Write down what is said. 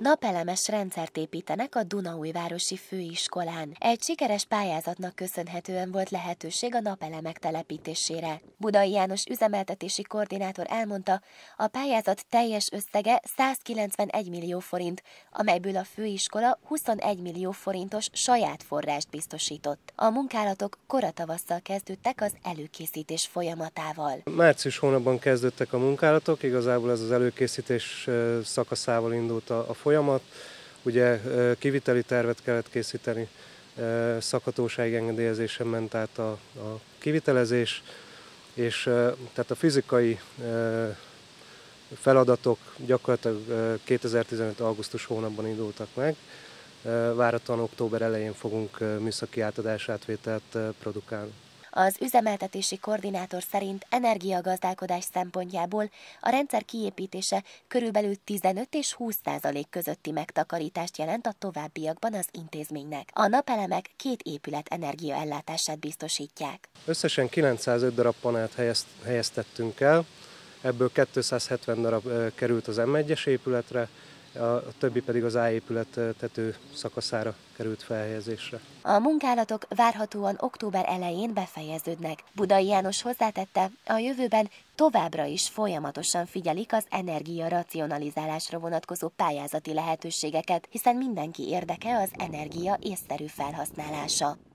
Napelemes rendszert építenek a Dunaújvárosi főiskolán. Egy sikeres pályázatnak köszönhetően volt lehetőség a napelemek telepítésére. Budai János üzemeltetési koordinátor elmondta, a pályázat teljes összege 191 millió forint, amelyből a főiskola 21 millió forintos saját forrást biztosított. A munkálatok koratavasszal kezdődtek az előkészítés folyamatával. Március hónapban kezdődtek a munkálatok, igazából ez az előkészítés szakaszával indult a, a folyamat. Ugye kiviteli tervet kellett készíteni, szakhatóság engedélyezésen ment át a, a kivitelezés, és tehát a fizikai feladatok gyakorlatilag 2015. augusztus hónapban indultak meg. Váratlan október elején fogunk műszaki átvételt produkálni. Az üzemeltetési koordinátor szerint energiagazdálkodás szempontjából a rendszer kiépítése körülbelül 15 és 20 százalék közötti megtakarítást jelent a továbbiakban az intézménynek. A napelemek két épület energiaellátását biztosítják. Összesen 905 darab panelt helyezt, helyeztettünk el, ebből 270 darab került az M1-es épületre, a többi pedig az áépület tető szakaszára került felhelyezésre. A munkálatok várhatóan október elején befejeződnek. Budai János hozzátette, a jövőben továbbra is folyamatosan figyelik az energia racionalizálásra vonatkozó pályázati lehetőségeket, hiszen mindenki érdeke az energia észszerű felhasználása.